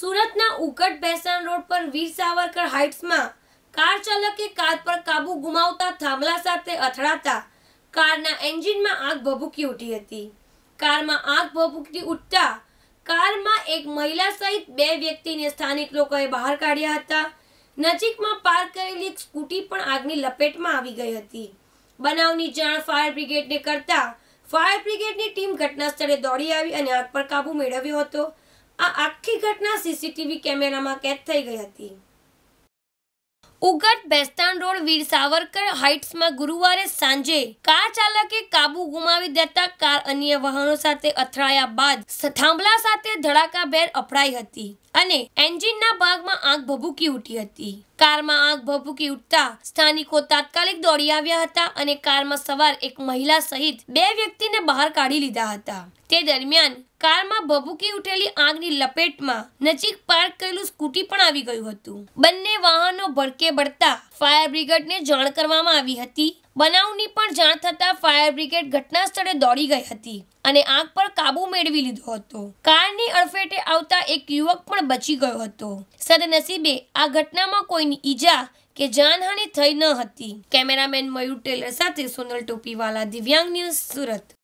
સુરતના ઉકટ ભેસાણ રોડ પર વીર સાવરકર હાઇટ્સમાં કાર ચાલકે કાર પર કાબુ ગુમાવતા થાંભલા સાથે અથડાતા કારના એન્જિનમાં આગ ભભૂકી ઉઠી હતી કારમાં આગ ભભૂકી ઉઠતા કારમાં એક મહિલા સહિત બે વ્યક્તિને સ્થાનિક લોકોએ બહાર કાઢ્યા હતા નજીકમાં પાર્ક કરેલી સ્કૂટી પણ આગની લપેટમાં આવી ગઈ હતી બનાવની જાણ ફાયર બ્રિગેડને કરતા ફાયર બ્રિગેડની ટીમ ઘટના સ્થળે દોડી આવી અને આગ પર કાબુ મેળવ્યો હતો આ આગ ઘટના સીસીટીવી કેમેરામાં કેદ થઈ ગઈ હતી ઉગટ બેસ્તાન રોડ વીર સાવરકર હાઇટ્સમાં ગુરુવારે સાંજે કાર ચાલકે કાબુ ગુમાવી દેતા કાર અન્ય વાહનો સાથે અથડાયા બાદ થાંભલા સાથે ધડાકાભેર અફડાઈ હતી અને એન્જિન કારના ભાગમાં આગ ભભૂકી ઉઠી હતી કારમાં આગ ભભૂકી ઉઠતા સ્થાનિકો તાત્કાલિક દોડી આવ્યા હતા અને કારમાં સવાર એક મહિલા સહિત બે વ્યક્તિને બહાર કાઢી લીધા હતા તે દરમિયાન કારમાં ભભૂકી ઉઠેલી આગની લપેટમાં નજીક પાર્ક કરેલું સ્કૂટી પણ આવી ગયું હતું બંને વાહનો ભડકે બળતા ફાયર બ્રિગેડને જાણ કરવામાં આવી હતી બનાવની પણ જાણ થતા ફાયર બ્રિગેડ ઘટના સ્થળે દોડી ગઈ હતી અને આગ પર કાબુ મેળવી લીધો હતો કાર વાહનની અડફેટે આવતા એક યુવક પણ બચી ગયો હતો સદનસીબે આ ઘટનામાં કોઈની ઈજા કે જાનહાનિ થઈ ન હતી કેમેરામેન મયુર ટેલર સાથે સોનલ ટોપીવાલા દિવ્યાંગ ન્યૂઝ સુરત